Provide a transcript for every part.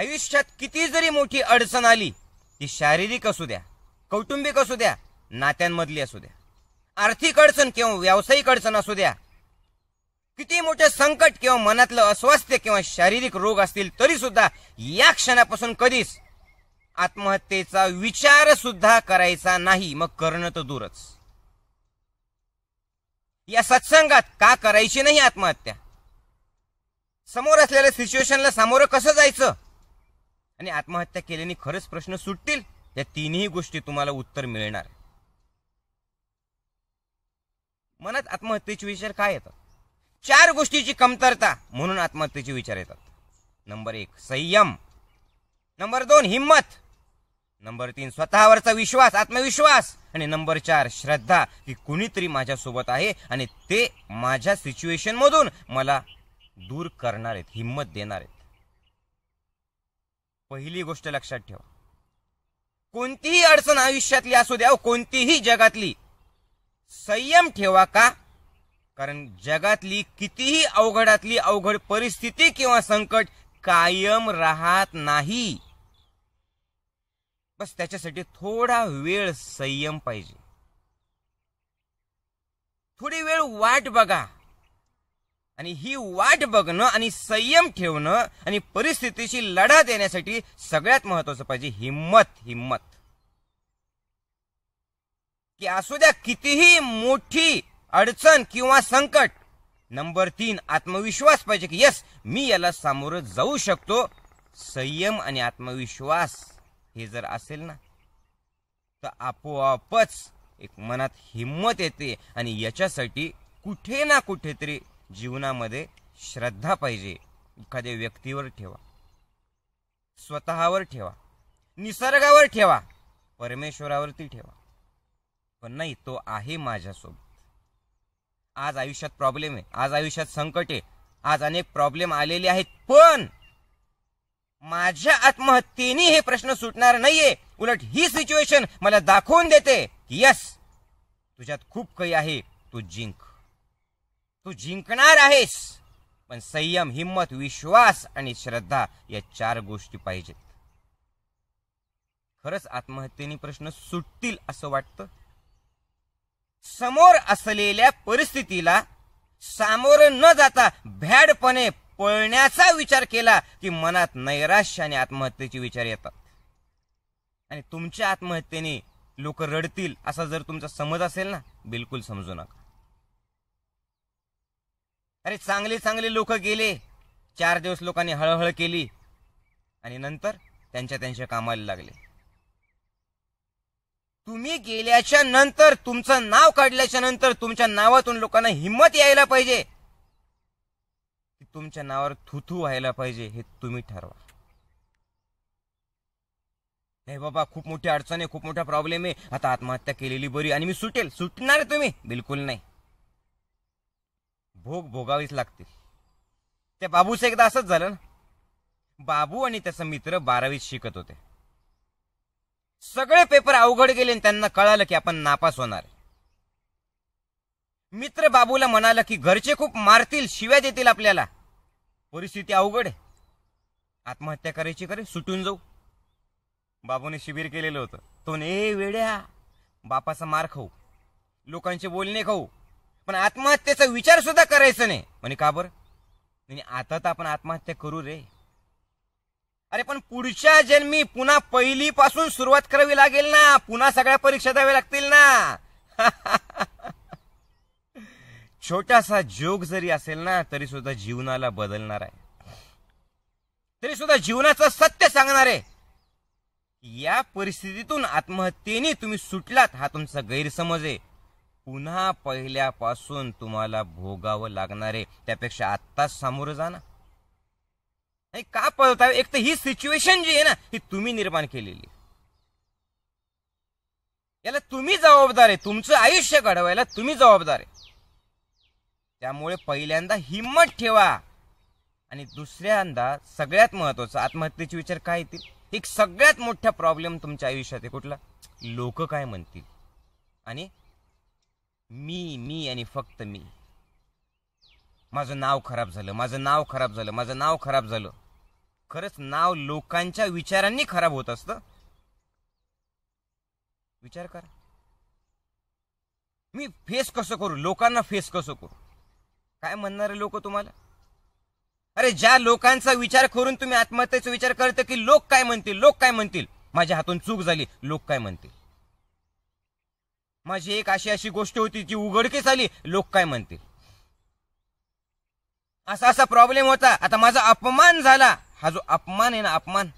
आयुष्यात किती जरी मोठी अडचण आली ती शारीरिक असू द्या कौटुंबिक असू द्या नात्यांमधली असू द्या आर्थिक अडचण किंवा व्यावसायिक अडचण असू द्या किती मोठे संकट किंवा मनातलं अस्वास्थ्य किंवा शारीरिक रोग असतील तरी सुद्धा या क्षणापासून कधीच आत्महत्येचा विचार सुद्धा करायचा नाही मग करणं तर दूरच या सत्संगात का करायची नाही आत्महत्या समोर असलेल्या सिच्युएशनला सामोरं कसं जायचं आणि आत्महत्या केल्याने खरंच प्रश्न सुटतील या तीनही गोष्टी तुम्हाला उत्तर मिळणार मनात आत्महत्येचे विचार काय येतात चार गोष्टीची कमतरता म्हणून आत्महत्येचे विचार येतात नंबर एक संयम नंबर दोन हिंमत नंबर तीन स्वतःवरचा विश्वास आत्मविश्वास आणि नंबर चार श्रद्धा की कुणीतरी माझ्यासोबत आहे आणि ते माझ्या सिच्युएशनमधून मला दूर करणार आहेत हिंमत देणार आहेत पहिली गोष्ट लक्षात ठेवा कोणतीही अडचण आयुष्यातली असू द्या कोणतीही जगातली संयम ठेवा का कारण जगातली कितीही अवघडातली अवघड परिस्थिती किंवा संकट कायम राहत नाही बस त्याच्यासाठी थोडा वेळ संयम पाहिजे थोडी वेळ वाट बघा आणि ही वाट बघणं आणि संयम ठेवणं आणि परिस्थितीशी लढा देण्यासाठी सगळ्यात महत्वाचं पाहिजे हिम्मत हिम्मत की असू द्या कितीही मोठी अडचण किंवा संकट नंबर तीन आत्मविश्वास पाहिजे की यस मी याला सामोरं जाऊ शकतो संयम आणि आत्मविश्वास हे जर असेल ना तर आपोआपच एक मनात हिम्मत येते आणि याच्यासाठी कुठे ना कुठेतरी जीवनामध्ये श्रद्धा पाहिजे एखाद्या व्यक्तीवर ठेवा स्वतःवर ठेवा निसर्गावर ठेवा परमेश्वरावरती ठेवा पण नाही तो आहे माझ्यासोबत आज आयुष्यात प्रॉब्लेम आहे आज आयुष्यात संकट आहे आज अनेक प्रॉब्लेम आलेले आहेत पण माझ्या आत्महत्येने हे प्रश्न सुटणार नाहीये उलट ही सिच्युएशन मला दाखवून देते की यस तुझ्यात खूप काही आहे तू जिंक तू जिंकणार आहेस पण संयम हिंमत विश्वास आणि श्रद्धा या चार गोष्टी पाहिजेत खरंच आत्महत्येने प्रश्न सुटतील असं वाटतं समोर असलेल्या परिस्थितीला सामोरं न जाता भॅडपणे पळण्याचा विचार केला की मनात नैराश्य आणि आत्महत्येचे विचार येतात आणि तुमच्या आत्महत्येने लोक रडतील असा जर तुमचा समज असेल ना बिलकुल समजू नका अरे चांगले चांगले लोक गेले चार दिवस लोकांनी हळहळ केली आणि नंतर त्यांच्या त्यांच्या कामाला लागले तुम्ही गेल्याच्या नंतर तुमचं नाव काढल्याच्या नंतर तुमच्या नावातून लोकांना हिंमत यायला पाहिजे तुमच्या नावावर थुथू व्हायला पाहिजे हे तुम्ही ठरवा नाही बाबा खूप मोठी अडचण आहे खूप मोठा प्रॉब्लेम आहे आता आत्महत्या केलेली बरी आणि मी सुटेल सुटणार तुम्ही बिलकुल नाही भोग भोगावीच लागतील त्या बाबूचं एकदा असंच झालं ना बाबू आणि त्याचा मित्र बारावीत शिकत होते सगळे पेपर अवघड गेले आणि त्यांना कळालं की आपण नापास होणार मित्र बाबूला म्हणाल की घरचे खूप मारतील शिव्या देतील आपल्याला परिस्थिती अवघड आहे आत्महत्या करायची करे सुटून जाऊ बाबूने शिबिर केलेलं होतं तो ने वेड्या बापाचा मार खाऊ लोकांचे बोलणे खाऊ पण आत्महत्येचा विचार सुद्धा करायचा नाही म्हणे का बरं म्हणजे आता तर आपण आत्महत्या करू रे अरे पण पुढच्या जन्मी पुन्हा पहिली पासून सुरुवात करावी लागेल ना पुन्हा सगळ्या परीक्षा द्याव्या लागतील ना छोटासा जोग जरी असेल ना तरी सुद्धा जीवनाला बदलणार आहे तरी सुद्धा जीवनाचं सत्य सांगणार आहे या परिस्थितीतून आत्महत्येने तुम्ही सुटलात हा तुमचा गैरसमज आहे पुन्हा पहिल्यापासून तुम्हाला भोगावं लागणार आहे त्यापेक्षा आत्ताच सामोरं जा ना नाही का पळता एक तर ही सिच्युएशन जी आहे ना ही तुम्ही निर्माण केलेली याला तुम्ही जबाबदार आहे तुमचं आयुष्य घडवायला तुम्ही जबाबदार आहे त्यामुळे पहिल्यांदा हिंमत ठेवा आणि दुसऱ्यांदा सगळ्यात महत्वाचं आत्महत्येचे विचार काय येतील एक सगळ्यात मोठा प्रॉब्लेम तुमच्या आयुष्यात आहे कुठला लोक काय म्हणतील आणि मी मी आणि फक्त मी माझं नाव खराब झालं माझं नाव खराब झालं माझं नाव खराब झालं खरंच नाव लोकांच्या विचारांनी खराब होत असतं विचार करा मी फेस कसं करू लोकांना फेस कसं करू काय म्हणणार लोक तुम्हाला अरे ज्या लोकांचा विचार करून तुम्ही आत्महत्येचा विचार करत की लोक काय म्हणतील लोक काय म्हणतील माझ्या हातून चूक झाली लोक काय म्हणतील माझी एक अशी अशी गोष्ट होती जी उघडकीस आली लोक काय म्हणतील असा असा प्रॉब्लेम होता आता माझा अपमान झाला हा जो अपमान आहे ना अपमान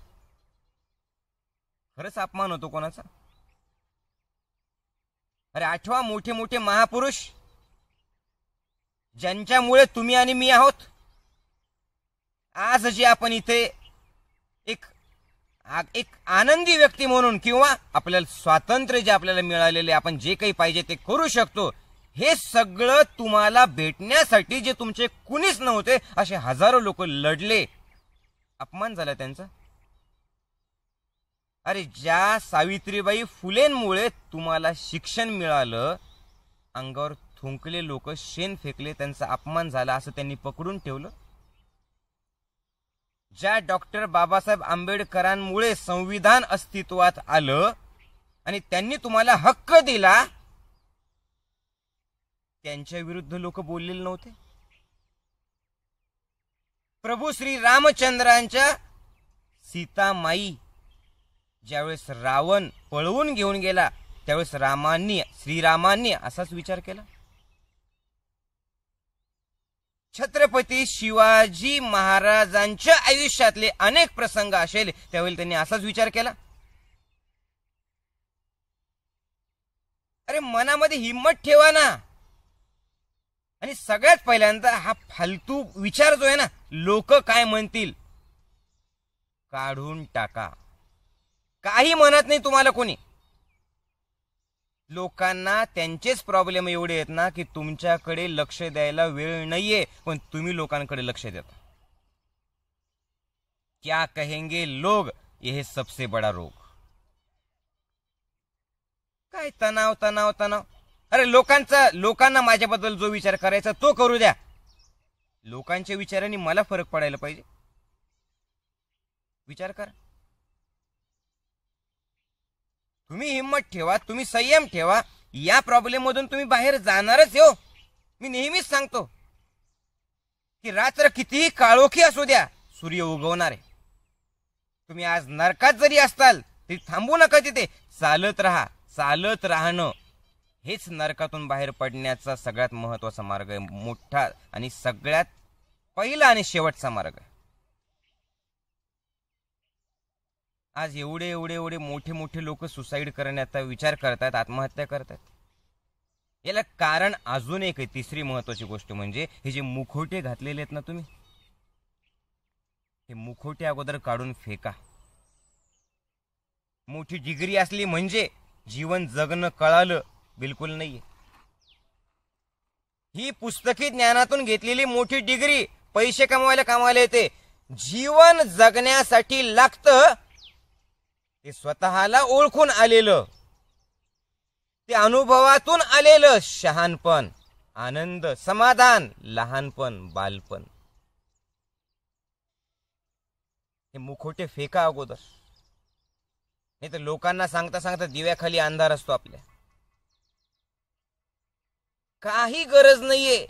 खरंच अपमान होतो कोणाचा अरे आठवा मोठे मोठे महापुरुष ज्यांच्यामुळे तुम्ही आणि मी आहोत आज जे आपण इथे एक एक आनंदी व्यक्ती म्हणून किंवा आपल्याला स्वातंत्र्य जे आपल्याला मिळालेले आपण जे काही पाहिजे ते करू शकतो हे सगळं तुम्हाला भेटण्यासाठी जे तुमचे कुणीच नव्हते असे हजारो लोक लढले अपमान झाला त्यांचा अरे ज्या सावित्रीबाई फुलेंमुळे तुम्हाला शिक्षण मिळालं अंगावर थुंकले लोक शेण फेकले त्यांचा अपमान झाला असं त्यांनी पकडून ठेवलं ज्या डॉक्टर बाबासाहेब आंबेडकरांमुळे संविधान अस्तित्वात आलं आणि त्यांनी तुम्हाला हक्क दिला त्यांच्या विरुद्ध लोक बोललेले नव्हते प्रभू श्री रामचंद्रांच्या माई ज्यावेळेस रावण पळवून घेऊन गेला त्यावेळेस रामांनी श्रीरामांनी असाच विचार केला छत्रपती शिवाजी महाराजांच्या आयुष्यातले अनेक प्रसंग असेल त्यावेळी त्यांनी असाच विचार केला अरे मनामध्ये हिंमत ठेवा ना आणि सगळ्यात पहिल्यांदा हा फालतू विचार जो आहे ना लोक काय म्हणतील काढून टाका काही म्हणत नाही तुम्हाला कोणी लोकांना त्यांचेच प्रॉब्लेम एवढे आहेत ना की तुमच्याकडे लक्ष द्यायला वेळ नाहीये पण तुम्ही लोकांकडे लक्ष देता क्या कहेंगे लोग हे सबसे बडा रोग काय तणाव तणाव तणाव अरे लोकांचा लोकांना माझ्याबद्दल जो विचार करायचा तो करू द्या लोकांच्या विचाराने मला फरक पडायला पाहिजे विचार करा तुम्ही हिंमत ठेवा तुम्ही संयम ठेवा या प्रॉब्लेम मधून तुम्ही बाहेर जाणारच हो मी नेहमीच सांगतो की रात्र कितीही काळोखी असू द्या सूर्य उगवणार आहे तुम्ही आज नरकात जरी असताल तरी थांबू नका तिथे चालत राहा चालत राहणं हेच नरकातून बाहेर पडण्याचा सगळ्यात महत्वाचा मार्ग आहे मोठा आणि सगळ्यात पहिला आणि शेवटचा मार्ग आहे आज एवढे एवढे एवढे मोठे मोठे लोक सुसाईड करण्याचा विचार करतात आत्महत्या करतात याला कारण अजून एक आहे तिसरी महत्वाची गोष्ट म्हणजे हे जे मुखोटे घातलेले आहेत ना तुम्ही हे मुखोटे अगोदर काढून फेका मोठी डिग्री असली म्हणजे जीवन जगणं कळालं बिलकुल नाही ही पुस्तकी ज्ञानातून घेतलेली मोठी डिग्री पैसे कमवायला कामाला येते जीवन जगण्यासाठी लागतं ते स्वतःला ओळखून आलेलं ते अनुभवातून आलेलं शहानपण आनंद समाधान लहानपण बालपण हे मुखोटे फेका अगोदर नाही तर लोकांना सांगता सांगता दिव्याखाली अंधार असतो आपल्या काही गरज नाहीये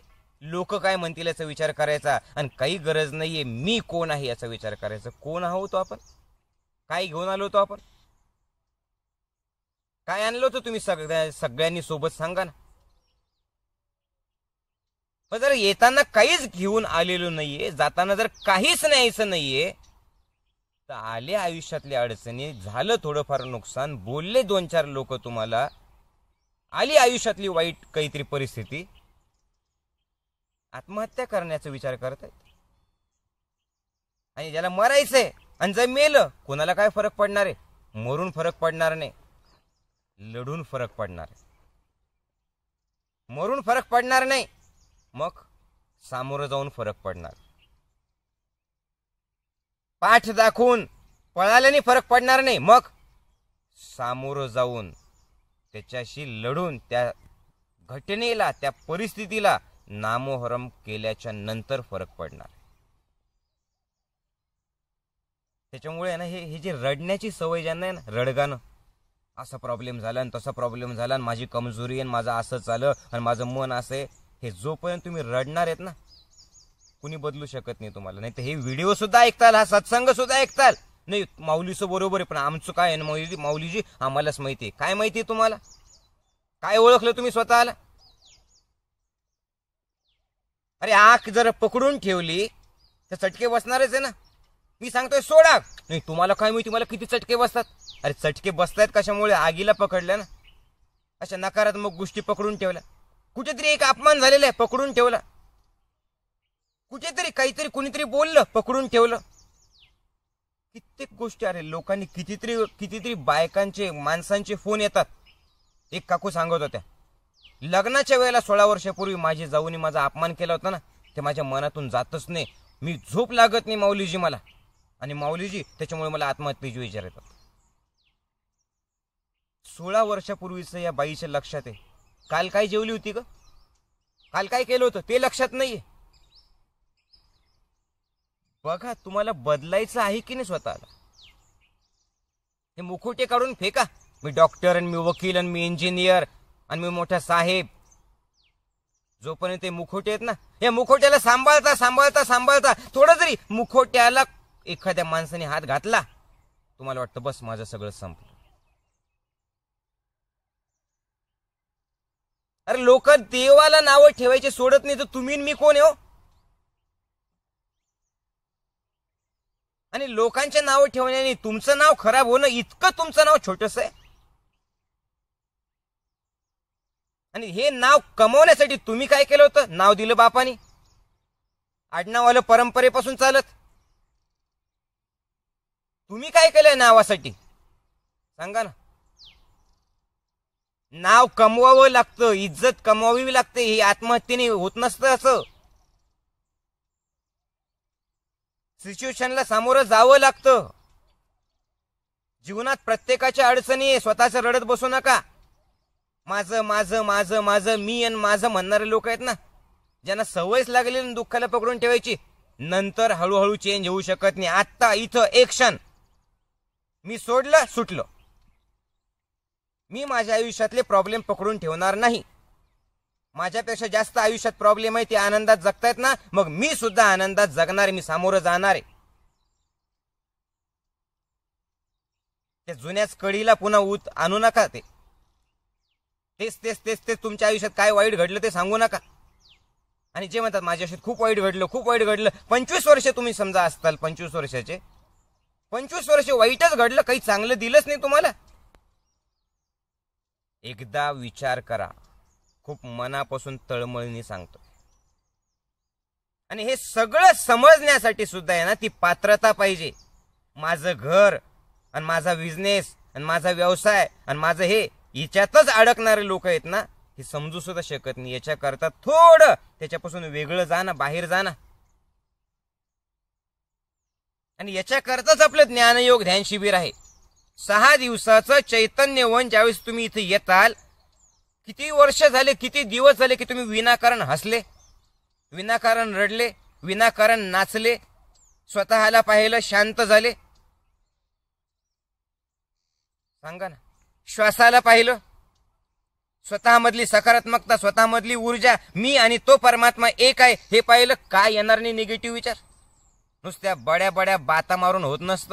लोक काय म्हणतील याचा विचार करायचा आणि काही गरज नाहीये मी कोण आहे याचा विचार करायचा कोण आहोत आपण काय घेऊन आलो होतो आपण काय आणलं होतं तुम्ही सगळ्या सगळ्यांनी सोबत सांगा ना पण जर येताना काहीच घेऊन आलेलो नाहीये जाताना जर काहीच न्यायचं नाहीये तर आले आयुष्यातल्या अडचणी झालं थोडंफार नुकसान बोलले दोन चार लोक तुम्हाला आली आयुष्यातली वाईट काहीतरी परिस्थिती आत्महत्या करण्याचा विचार करतायत आणि ज्याला मरायचंय आणि जर मेलं कोणाला काय फरक पडणार आहे मरून फरक पडणार नाही लढून फरक पडणार आहे मरून फरक पडणार नाही मग सामोरं जाऊन फरक पडणार पाठ दाखवून पळाल्याने फरक पडणार नाही मग सामोरं जाऊन त्याच्याशी लढून त्या घटनेला त्या परिस्थितीला नामोहरम केल्याच्या नंतर फरक पडणार त्याच्यामुळे आहे ना हे ही जे रडण्याची सवय ज्यांना आहे ना रडगाणं असा प्रॉब्लेम झाला आणि तसा प्रॉब्लेम झाला आणि माझी कमजोरी आणि माझं असं चालं आणि माझं मन असं आहे हे जोपर्यंत तुम्ही रडणार आहेत ना कुणी बदलू शकत नाही तुम्हाला नाही तर हे व्हिडिओ सुद्धा ऐकताल हा सत्संग सुद्धा ऐकताल नाही माऊलीचं बरोबर आहे पण आमचं काय आहे माऊली माऊलीजी आम्हालाच माहिती आहे काय माहिती आहे तुम्हाला काय ओळखलं तुम्ही स्वतःला अरे आख जर पकडून ठेवली तर चटके बसणारच आहे ना मी सांगतोय सोडा नाही तुम्हाला काय माहिती मला किती चटके बसतात अरे चटके बसतायत कशामुळे आगीला पकडल्या ना अशा नकारात्मक गोष्टी पकडून ठेवल्या कुठेतरी एक अपमान झालेला आहे पकडून ठेवला कुठेतरी काहीतरी कुणीतरी बोललं पकडून ठेवलं कित्येक गोष्टी अरे लोकांनी कितीतरी कितीतरी बायकांचे माणसांचे फोन येतात एक काकू सांगत होत्या लग्नाच्या वेळेला सोळा वर्षापूर्वी माझी जाऊनी माझा अपमान केला होता ना ते माझ्या मनातून जातच नाही मी झोप लागत नाही माऊलीजी मला आणि माऊलीजी त्याच्यामुळे मला आत्महत्येची विचार येतात सोळा वर्षापूर्वीचं या बाईच्या लक्षात आहे काल काय जेवली होती ग काल काय केलं होतं ते लक्षात नाहीये बघा तुम्हाला बदलायचं आहे की नाही स्वतःला हे मुखोटे काढून फेका मी डॉक्टर आणि मी वकील आणि मी इंजिनियर आणि मी मोठा साहेब जोपर्यंत ते मुखोटे आहेत ना या मुखोट्याला सांभाळता सांभाळता सांभाळता थोडं तरी मुखोट्याला एखाद्या माणसाने हात घातला तुम्हाला वाटतं बस माझं सगळं संपलं अरे लोक देवाला नावं ठेवायचे सोडत नाही तर तुम्ही मी कोण हो आणि लोकांचे नावं ठेवण्याने तुमचं नाव खराब होणं इतकं तुमचं नाव छोटस आहे आणि हे नाव कमवण्यासाठी तुम्ही काय केलं होतं नाव दिलं बापानी आडनाव आलं परंपरेपासून चालत तुम्ही काय केलंय नावासाठी सांगा ना नाव कमवावं लागतं इज्जत कमवावी लागते ही आत्महत्येने होत नसतं असं सिच्युएशनला सामोरं जावं लागतं जीवनात प्रत्येकाच्या अडचणी स्वतःच रडत बसू नका माझं माझं माझं माझं मी आणि माझं म्हणणारे लोक आहेत ना ज्यांना सवयच लागली दुःखाला पकडून ठेवायची नंतर हळूहळू चेंज होऊ शकत नाही आत्ता इथं एक क्षण मी सोडलं सुटलं मी माझ्या आयुष्यातले प्रॉब्लेम पकडून ठेवणार नाही माझ्यापेक्षा जास्त आयुष्यात प्रॉब्लेम आहे ते आनंदात जगतायत ना मग मी सुद्धा आनंदात जगणार मी सामोरं जाणार आहे त्या जुन्याच कडीला पुन्हा उत आणू नका ते तेच तेच तेच तेच तुमच्या आयुष्यात काय वाईट घडलं ते सांगू नका आणि जे म्हणतात माझ्या आयुष्यात खूप वाईट घडलं खूप वाईट घडलं पंचवीस वर्ष तुम्ही समजा असताल पंचवीस वर्षाचे पंचवीस वर्ष वाईटच घडलं काही चांगलं दिलंच नाही तुम्हाला एकदा विचार करा खूप मनापासून तळमळीने सांगतो आणि हे सगळं समजण्यासाठी सुद्धा आहे ना ती पात्रता पाहिजे माझं घर आणि माझा बिझनेस आणि माझा व्यवसाय आणि माझं हे याच्यातच अडकणारे लोक आहेत ना हे समजू सुद्धा शकत नाही याच्याकरता थोडं त्याच्यापासून वेगळं जा ना बाहेर जा ना आणि याच्याकरताच आपलं ज्ञानयोग ध्यान शिबिर आहे सहा दिवसाचं चैतन्यवन ज्यावेळेस तुम्ही इथे येताल किती वर्ष झाले किती दिवस झाले की तुम्ही विनाकारण हसले विनाकारण रडले विनाकारण नाचले स्वतःला पाहिलं शांत झाले सांगा ना श्वासाला पाहिलं स्वतःमधली सकारात्मकता स्वतःमधली ऊर्जा मी आणि तो परमात्मा एक आहे हे पाहिलं काय येणार नाही निगेटिव्ह विचार नुसत्या बड्या बड्या बाता मारून होत नसत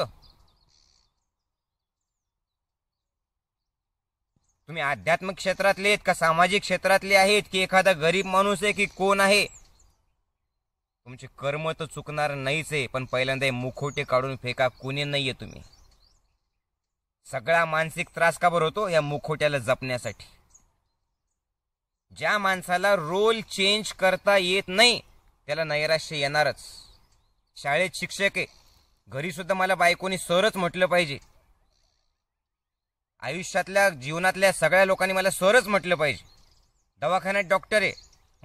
तुम्ही आध्यात्मिक क्षेत्रातले आहेत का सामाजिक क्षेत्रातले आहेत की एखादा गरीब माणूस आहे की कोण आहे तुमचे कर्म तर चुकणार नाहीच आहे पण पहिल्यांदा मुखोटे काढून फेका कोणी नाहीये तुम्ही सगळा मानसिक त्रास का बरं होतो या मुखोट्याला जपण्यासाठी ज्या माणसाला रोल चेंज करता येत नाही त्याला नैराश्य येणारच शाळेत शिक्षक आहे घरी सुद्धा मला बायकोनी सरच म्हटलं पाहिजे आयुष्यातल्या जीवनातल्या सगळ्या लोकांनी मला सरच म्हटलं पाहिजे दवाखान्यात डॉक्टर आहे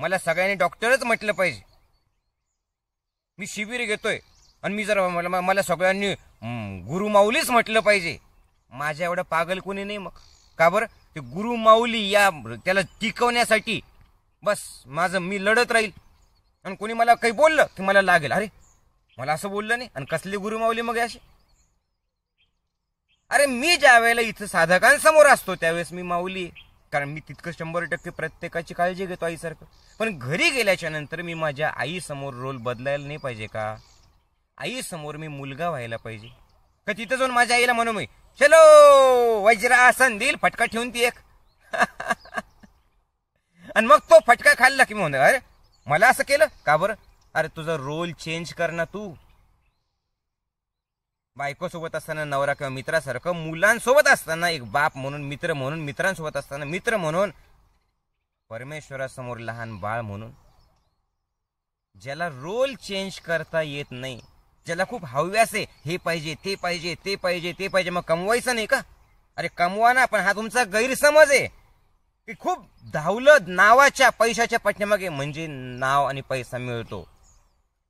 मला सगळ्यांनी डॉक्टरच म्हटलं पाहिजे मी शिबिर घेतोय आणि मी जर मला मला सगळ्यांनी गुरुमाऊलीच म्हटलं पाहिजे माझ्या एवढं पागल कोणी नाही मग का बरं ते गुरुमाऊली या त्याला टिकवण्यासाठी बस माझं मी लढत राहील आणि कोणी मला काही बोललं की मला लागेल अरे मला असं बोललं नाही आणि कसली गुरुमावली मग अशी अरे मी ज्या वेळेला इथं साधकांसमोर असतो त्यावेळेस मी माऊली कारण मी तितकं शंभर टक्के प्रत्येकाची काळजी घेतो आईसारखं पण घरी गेल्याच्या नंतर मी माझ्या आईसमोर रोल बदलायला नाही पाहिजे का आई समोर मी मुलगा व्हायला पाहिजे का तिथं जाऊन माझ्या आईला म्हणू मी चलो आसन देईल फटका ठेवून ती एक आणि मग तो फटका खाल्ला की म्हणून अरे मला असं केलं का बरं अरे तुझा रोल चेंज कर ना तू बायकोसोबत असताना नवरा किंवा मित्रासारखं मुलांसोबत असताना एक बाप म्हणून मित्र म्हणून मित्रांसोबत असताना मित्र म्हणून परमेश्वरासमोर लहान बाळ म्हणून ज्याला रोल चेंज करता येत नाही ज्याला खूप हव्यास आहे हे पाहिजे ते पाहिजे ते पाहिजे ते पाहिजे मग कमवायचं नाही का अरे कमवा ना पण हा तुमचा गैरसमज आहे की खूप धावलं नावाच्या पैशाच्या पटण्यामागे म्हणजे नाव आणि पैसा मिळतो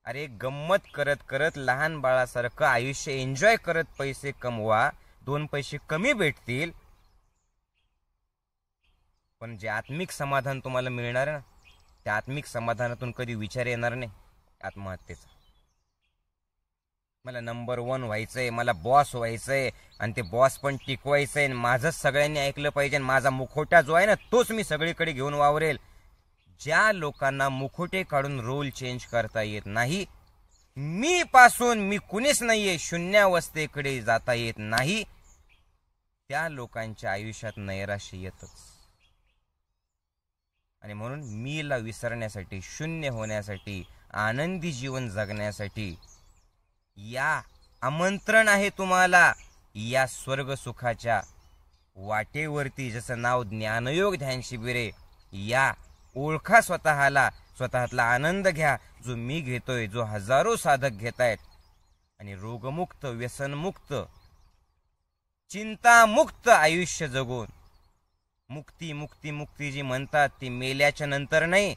अरे गंमत करत करत लहान बाळासारखं आयुष्य एन्जॉय करत पैसे कमवा दोन पैसे कमी भेटतील पण जे आत्मिक समाधान तुम्हाला मिळणार ना त्या आत्मिक समाधानातून कधी विचार येणार नाही आत्महत्येचा मला नंबर वन व्हायचंय मला बॉस व्हायचंय आणि ते बॉस पण टिकवायचंय माझंच सगळ्यांनी ऐकलं पाहिजे माझा मुखोटा जो आहे ना तोच मी सगळीकडे घेऊन वावरेल ज्या लोकांना मुखोटे काढून रोल चेंज करता येत नाही मी पासून मी कुणीच नाहीये शून्यावस्थेकडे जाता येत नाही त्या लोकांच्या आयुष्यात नैराश्य येतच आणि म्हणून मीला विसरण्यासाठी शून्य होण्यासाठी आनंदी जीवन जगण्यासाठी या आमंत्रण आहे तुम्हाला या स्वर्ग सुखाच्या वाटेवरती जसं नाव ज्ञानयोग ध्यान शिबिरे या ओळखा स्वतःला स्वतःतला आनंद घ्या जो मी घेतोय जो हजारो साधक घेत आहेत आणि रोगमुक्त व्यसनमुक्त चिंतामुक्त आयुष्य जगून मुक्ती मुक्ती मुक्ती जी म्हणतात ती मेल्याच्या नंतर नाही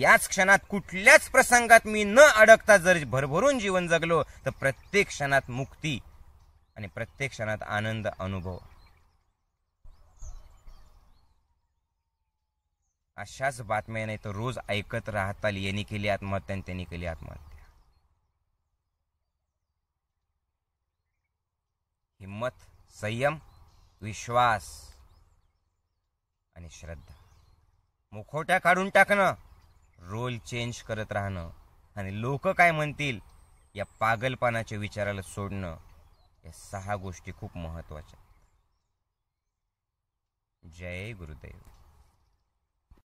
याच क्षणात कुठल्याच प्रसंगात मी न अडकता जर भरभरून जीवन जगलो तर प्रत्येक क्षणात मुक्ती आणि प्रत्येक क्षणात आनंद अनुभव अशाच बातम्या नाही तर रोज ऐकत राहताल यांनी केली आत्महत्या आणि त्यांनी केली आत्महत्या हिंमत संयम विश्वास आणि श्रद्धा मुखोट्या काढून टाकणं रोल चेंज करत राहणं आणि लोक काय म्हणतील या पागलपणाच्या विचाराला सोडणं या सहा गोष्टी खूप महत्त्वाच्या जय गुरुदेव